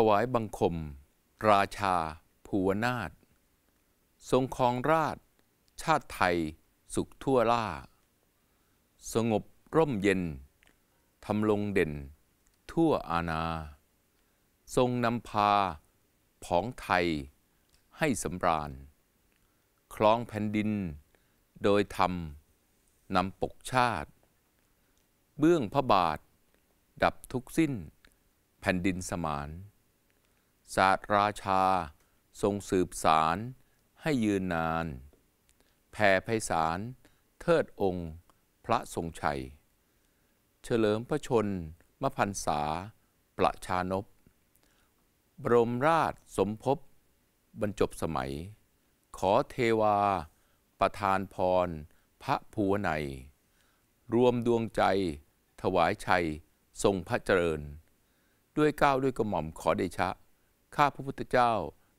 ถวายบังคม ราชา ภูวนาถทรงครองราช ชาติไทยสุขทั่วล่าสงบร่มเย็นทำลงเด่น ทั่วอาณาทรงนำพา ผองไทยให้สำราญ คล้องแผ่นดิน โดยธรรมนำปกชาติ เบื้องพระบาท ดับทุกสิ้น แผ่นดินสมานศาสตราชาทรงสืบสาร ให้ยืนนานแผ่ไพศาลเทิดองค์ พระทรงชัย เฉลิมพระชนมพันษา ประชานพบรมราชสมภพบรรจบสมัย ขอเทวา ประทานพร พระภูวนใน รวมดวงใจ ถวายชัย ทรงพระเจริญ ด้วยก้าวด้วยกระหม่อมขอเดชะข้าพระพุทธเจ้า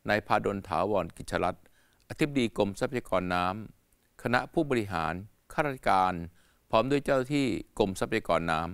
นายพาดลถาวรกิจรัตอธิบดีกรมทรัพยากรน้ำ คณะผู้บริหาร ข้าราชการ พร้อมด้วยเจ้าที่กรมทรัพยากรน้ำ